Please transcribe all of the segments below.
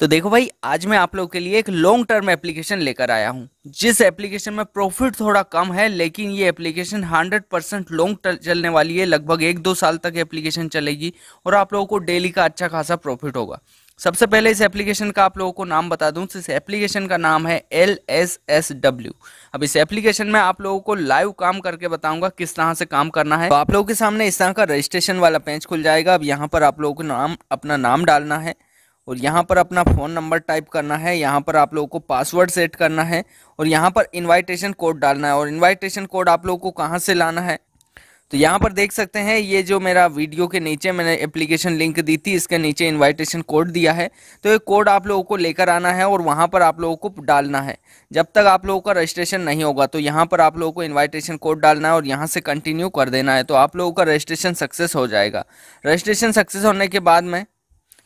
तो देखो भाई आज मैं आप लोग के लिए एक लॉन्ग टर्म एप्लीकेशन लेकर आया हूँ जिस एप्लीकेशन में प्रॉफिट थोड़ा कम है लेकिन ये एप्लीकेशन 100 परसेंट लॉन्ग चलने वाली है लगभग एक दो साल तक एप्लीकेशन चलेगी और आप लोगों को डेली का अच्छा खासा प्रॉफिट होगा सबसे पहले इस एप्लीकेशन का आप लोगों को नाम बता दूं इस एप्लीकेशन का नाम है एल एस एस डब्ल्यू अब इस एप्लीकेशन में आप लोगों को लाइव काम करके बताऊंगा किस तरह से काम करना है तो आप लोगों के सामने इस तरह का रजिस्ट्रेशन वाला पेज खुल जाएगा अब यहाँ पर आप लोगों को नाम अपना नाम डालना है और यहाँ पर अपना फ़ोन नंबर टाइप करना है यहाँ पर आप लोगों को पासवर्ड सेट करना है और यहाँ पर इनवाइटेशन कोड डालना है और इनवाइटेशन कोड आप लोगों को कहाँ से लाना है तो यहाँ पर देख सकते हैं ये जो मेरा वीडियो के नीचे मैंने एप्लीकेशन लिंक दी थी इसके नीचे इनवाइटेशन कोड दिया है तो ये कोड आप लोगों को लेकर आना है और वहाँ पर आप लोगों को डालना है जब तक आप लोगों का रजिस्ट्रेशन नहीं होगा तो यहाँ पर आप लोगों को इनवाइटेशन कोड डालना है और यहाँ से कंटिन्यू कर देना है तो आप लोगों का रजिस्ट्रेशन सक्सेस हो जाएगा रजिस्ट्रेशन सक्सेस होने के बाद में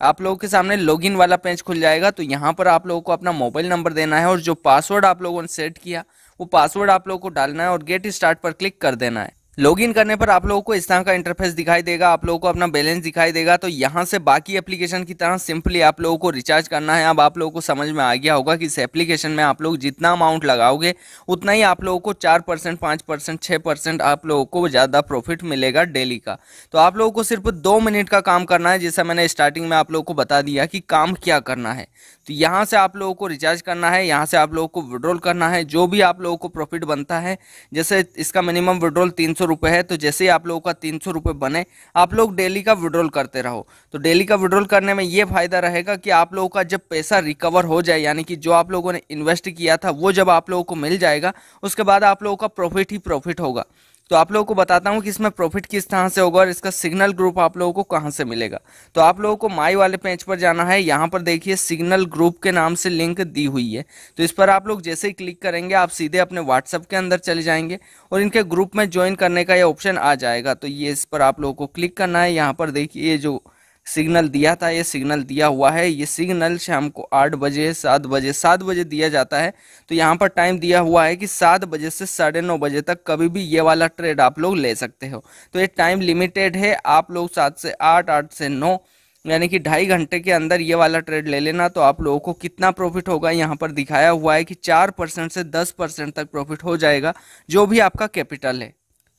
आप लोगों के सामने लॉगिन वाला पेज खुल जाएगा तो यहाँ पर आप लोगों को अपना मोबाइल नंबर देना है और जो पासवर्ड आप लोगों ने सेट किया वो पासवर्ड आप लोगों को डालना है और गेट स्टार्ट पर क्लिक कर देना है लॉगिन करने पर आप लोगों को इस तरह का इंटरफेस दिखाई देगा आप लोगों को अपना बैलेंस दिखाई देगा तो यहाँ से बाकी एप्लीकेशन की तरह सिंपली आप लोगों को रिचार्ज करना है अब आप लोगों को समझ में आ गया होगा कि इस एप्लीकेशन में आप लोग जितना अमाउंट लगाओगे उतना ही आप लोगों को चार परसेंट पाँच परसेंट छः परसेंट आप लोगों को ज़्यादा प्रॉफिट मिलेगा डेली का तो आप लोगों को सिर्फ दो मिनट का काम करना है जैसा मैंने स्टार्टिंग में आप लोगों को बता दिया कि काम क्या करना है तो यहाँ से आप लोगों को रिचार्ज करना है यहाँ से आप लोगों को विड्रॉल करना है जो भी आप लोगों को प्रॉफिट बनता है जैसे इसका मिनिमम विड्रॉल तीन सौ रुपये है तो जैसे ही आप लोगों का तीन सौ रुपये बने आप लोग डेली का विड्रॉल करते रहो तो डेली का विड्रॉल करने में ये फ़ायदा रहेगा कि आप लोगों का जब पैसा रिकवर हो जाए यानी कि जो आप लोगों ने इन्वेस्ट किया था वो जब आप लोगों को मिल जाएगा उसके बाद आप लोगों का प्रॉफिट ही प्रॉफिट होगा तो आप लोगों को बताता हूँ कि इसमें प्रॉफिट किस तरह से होगा और इसका सिग्नल ग्रुप आप लोगों को कहाँ से मिलेगा तो आप लोगों को माई वाले पेज पर जाना है यहाँ पर देखिए सिग्नल ग्रुप के नाम से लिंक दी हुई है तो इस पर आप लोग जैसे ही क्लिक करेंगे आप सीधे अपने व्हाट्सअप के अंदर चले जाएंगे और इनके ग्रुप में ज्वाइन करने का ये ऑप्शन आ जाएगा तो ये इस पर आप लोगों को क्लिक करना है यहाँ पर देखिए ये जो सिग्नल दिया था ये सिग्नल दिया हुआ है ये सिग्नल शाम को आठ बजे सात बजे सात बजे दिया जाता है तो यहाँ पर टाइम दिया हुआ है कि सात बजे से साढ़े नौ बजे तक कभी भी ये वाला ट्रेड आप लोग ले सकते हो तो ये टाइम लिमिटेड है आप लोग सात से आठ आठ से नौ यानी कि ढाई घंटे के अंदर ये वाला ट्रेड ले लेना तो आप लोगों को कितना प्रॉफिट होगा यहाँ पर दिखाया हुआ है कि चार परसेंट से दस परसेंट तक प्रॉफिट हो जाएगा जो भी आपका कैपिटल है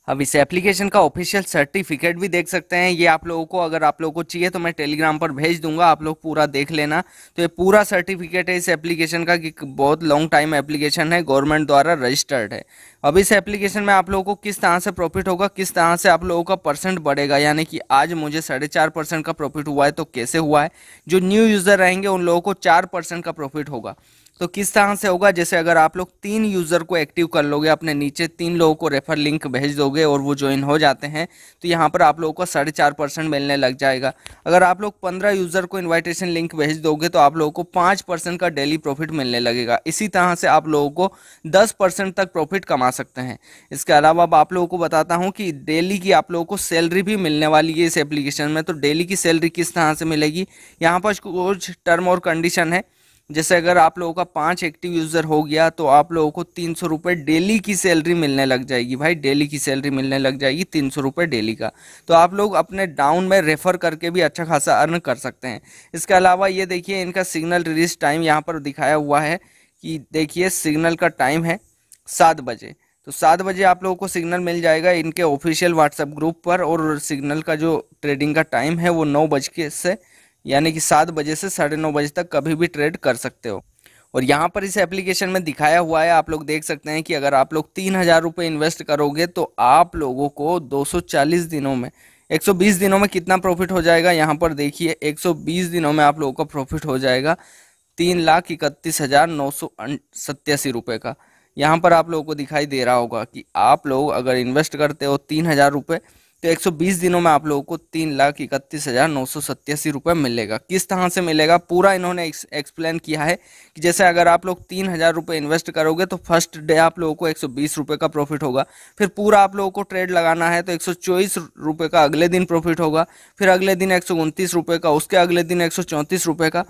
अब इस एप्लीकेशन का ऑफिशियल सर्टिफिकेट भी देख सकते हैं ये आप लोगों को अगर आप लोगों को चाहिए तो मैं टेलीग्राम पर भेज दूंगा आप लोग पूरा देख लेना तो ये पूरा सर्टिफिकेट है इस एप्लीकेशन का कि बहुत लॉन्ग टाइम एप्लीकेशन है गवर्नमेंट द्वारा रजिस्टर्ड है अब इस एप्लीकेशन में आप लोगों को किस तरह से प्रॉफिट होगा किस तरह से आप लोगों का परसेंट बढ़ेगा यानी कि आज मुझे साढ़े चार परसेंट का प्रॉफिट हुआ है तो कैसे हुआ है जो न्यू यूज़र रहेंगे उन लोगों को चार परसेंट का प्रॉफिट होगा तो किस तरह से होगा जैसे अगर आप लोग तीन यूज़र को एक्टिव कर लोगे अपने नीचे तीन लोगों को रेफर लिंक भेज दोगे और वो ज्वाइन हो जाते हैं तो यहाँ पर आप लोगों को साढ़े चार परसेंट मिलने लग जाएगा अगर आप लोग पंद्रह यूज़र को इनविटेशन लिंक भेज दोगे तो आप लोगों को पाँच परसेंट का डेली प्रॉफिट मिलने लगेगा इसी तरह से आप लोगों को दस परसेंट तक प्रॉफिट कमा सकते हैं इसके अलावा अब आप लोगों को बताता हूँ कि डेली की आप लोगों को सैलरी भी मिलने वाली है इस एप्लीकेशन में तो डेली की सैलरी किस तरह से मिलेगी यहाँ पर कुछ टर्म और कंडीशन है जैसे अगर आप लोगों का पाँच एक्टिव यूज़र हो गया तो आप लोगों को तीन सौ रुपये डेली की सैलरी मिलने लग जाएगी भाई डेली की सैलरी मिलने लग जाएगी तीन सौ रुपये डेली का तो आप लोग अपने डाउन में रेफ़र करके भी अच्छा खासा अर्न कर सकते हैं इसके अलावा ये देखिए इनका सिग्नल रिलीज टाइम यहाँ पर दिखाया हुआ है कि देखिए सिग्नल का टाइम है सात बजे तो सात बजे आप लोगों को सिग्नल मिल जाएगा इनके ऑफिशियल व्हाट्सएप ग्रुप पर और सिग्नल का जो ट्रेडिंग का टाइम है वो नौ बज के से यानी कि सात बजे से साढ़े नौ बजे तक कभी भी ट्रेड कर सकते हो और यहाँ पर इस एप्लीकेशन में दिखाया हुआ है आप लोग देख सकते हैं कि अगर आप लोग तीन हज़ार रुपये इन्वेस्ट करोगे तो आप लोगों को 240 दिनों में 120 दिनों में कितना प्रॉफिट हो जाएगा यहाँ पर देखिए 120 दिनों में आप लोगों का प्रॉफिट हो जाएगा तीन लाख इकतीस हज़ार नौ सौ सत्यासी रुपये का यहाँ पर आप लोगों को दिखाई दे रहा होगा कि आप लोग अगर इन्वेस्ट करते हो तीन हज़ार रुपये तो 120 दिनों में आप लोगों को तीन लाख इकतीस हज़ार नौ सौ सत्तासी रुपये मिलेगा किस तरह से मिलेगा पूरा इन्होंने एक्सप्लेन किया है कि जैसे अगर आप लोग तीन हज़ार रुपये इन्वेस्ट करोगे तो फर्स्ट डे आप लोगों को एक सौ बीस रुपये का प्रॉफिट होगा फिर पूरा आप लोगों को ट्रेड लगाना है तो एक सौ चौबीस रुपये का अगले दिन प्रॉफिट होगा फिर अगले दिन एक सौ उनतीस रुपये का उसके अगले दिन एक सौ चौंतीस रुपये का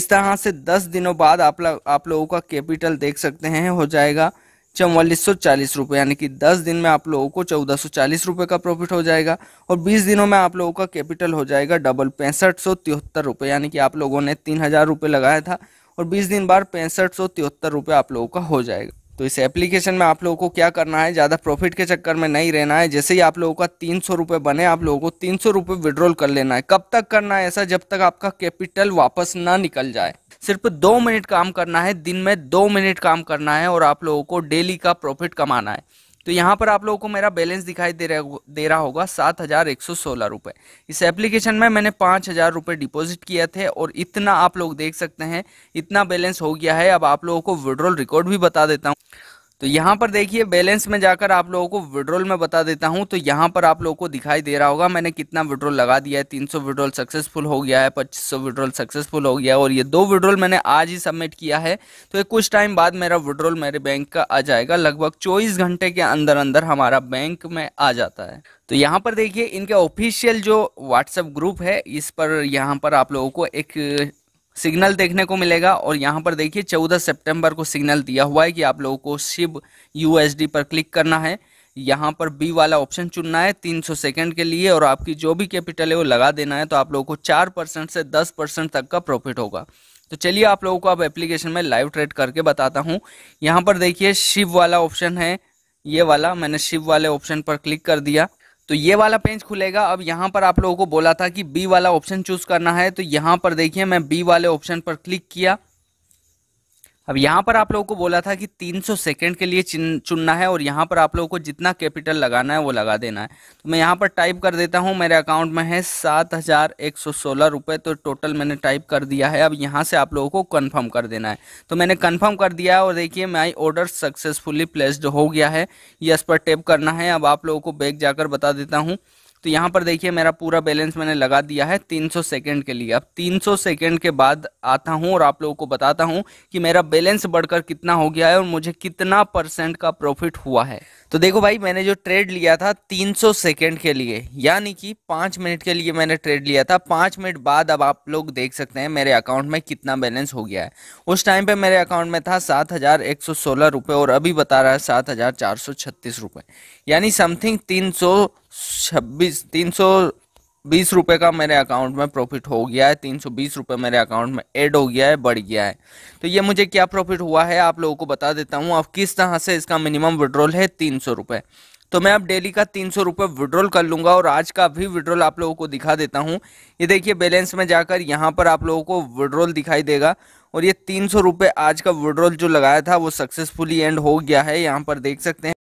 इस तरह से दस दिनों बाद आप आप लोगों का कैपिटल देख सकते हैं हो जाएगा चौवालीस सौ चालीस रुपये यानी कि दस दिन में आप लोगों को चौदह सौ चालीस रुपये का प्रॉफिट हो जाएगा और बीस दिनों में आप लोगों का कैपिटल हो जाएगा डबल पैंसठ सौ तिहत्तर रुपये यानी कि आप लोगों ने तीन हज़ार रुपये लगाया था और बीस दिन बाद पैंसठ सौ तिहत्तर रुपये आप लोगों का हो जाएगा तो इस एप्लीकेशन में आप लोगों को क्या करना है ज़्यादा प्रॉफिट के चक्कर में नहीं रहना है जैसे ही आप लोगों का तीन सौ रुपये बने आप लोगों को तीन सौ रुपये विड्रॉल कर लेना है कब तक करना है ऐसा जब तक आपका कैपिटल वापस ना निकल जाए सिर्फ दो मिनट काम करना है दिन में दो मिनट काम करना है और आप लोगों को डेली का प्रॉफिट कमाना है तो यहाँ पर आप लोगों को मेरा बैलेंस दिखाई दे रहा दे रहा होगा सात हज़ार एक सौ सोलह रुपये इस एप्लीकेशन में मैंने पाँच हज़ार रुपये डिपोजिट किया थे और इतना आप लोग देख सकते हैं इतना बैलेंस हो गया है अब आप लोगों को विड्रॉल रिकॉर्ड भी बता देता हूँ तो यहाँ पर देखिए बैलेंस में जाकर आप लोगों को विड्रोल में बता देता हूँ तो यहाँ पर आप लोगों को दिखाई दे रहा होगा मैंने कितना विड्रोल लगा दिया है 300 विड्रोल सक्सेसफुल हो गया है 2500 विड्रोल सक्सेसफुल हो गया है और ये दो विड्रोल मैंने आज ही सबमिट किया है तो एक कुछ टाइम बाद मेरा विड्रोल मेरे बैंक का आ जाएगा लगभग चौबीस घंटे के अंदर अंदर हमारा बैंक में आ जाता है तो यहाँ पर देखिए इनके ऑफिशियल जो व्हाट्सएप ग्रुप है इस पर यहाँ पर आप लोगों को एक सिग्नल देखने को मिलेगा और यहाँ पर देखिए 14 सितंबर को सिग्नल दिया हुआ है कि आप लोगों को शिव यूएसडी पर क्लिक करना है यहाँ पर बी वाला ऑप्शन चुनना है 300 सेकेंड के लिए और आपकी जो भी कैपिटल है वो लगा देना है तो आप लोगों को चार परसेंट से दस परसेंट तक का प्रॉफिट होगा तो चलिए आप लोगों को अब एप्लीकेशन में लाइव ट्रेड करके बताता हूँ यहाँ पर देखिए शिव वाला ऑप्शन है ये वाला मैंने शिव वाले ऑप्शन पर क्लिक कर दिया तो ये वाला पेज खुलेगा अब यहाँ पर आप लोगों को बोला था कि बी वाला ऑप्शन चूज करना है तो यहाँ पर देखिए मैं बी वाले ऑप्शन पर क्लिक किया अब यहाँ पर आप लोगों को बोला था कि 300 सेकंड के लिए चुनना है और यहाँ पर आप लोगों को जितना कैपिटल लगाना है वो लगा देना है तो मैं यहाँ पर टाइप कर देता हूँ मेरे अकाउंट में है सात हज़ार एक सौ सोलह रुपये तो टोटल मैंने टाइप कर दिया है अब यहाँ से आप लोगों को कन्फर्म कर देना है तो मैंने कन्फर्म कर दिया है और देखिए माई ऑर्डर सक्सेसफुली प्लेस्ड हो गया है यस पर टेप करना है अब आप लोगों को बैग जाकर बता देता हूँ तो यहाँ पर देखिए मेरा पूरा बैलेंस मैंने लगा दिया है 300 सेकंड के लिए अब 300 सेकंड के बाद आता हूँ और आप लोगों को बताता हूँ कि मेरा बैलेंस बढ़कर कितना हो गया है और मुझे कितना परसेंट का प्रॉफिट हुआ है तो देखो भाई मैंने जो ट्रेड लिया था 300 सेकंड के लिए यानी कि पाँच मिनट के लिए मैंने ट्रेड लिया था पाँच मिनट बाद अब आप लोग देख सकते हैं मेरे अकाउंट में कितना बैलेंस हो गया है उस टाइम पर मेरे अकाउंट में था सात हजार और अभी बता रहा है सात यानी समथिंग तीन छब्बीस तीन सौ बीस रुपये का मेरे अकाउंट में प्रॉफिट हो गया है तीन सौ बीस रुपये मेरे अकाउंट में ऐड हो गया है बढ़ गया है तो ये मुझे क्या प्रॉफिट हुआ है आप लोगों को बता देता हूँ अब किस तरह से इसका मिनिमम विड्रॉल है तीन सौ रुपये तो मैं अब डेली का तीन सौ रुपये विड्रॉल कर लूँगा और आज का भी विड्रॉल आप लोगों को दिखा देता हूँ ये देखिए बैलेंस में जाकर यहाँ पर आप लोगों को विड्रॉल दिखाई देगा और ये तीन सौ रुपये आज का विड्रॉल जो लगाया था वो सक्सेसफुली एंड हो गया है यहाँ पर देख सकते हैं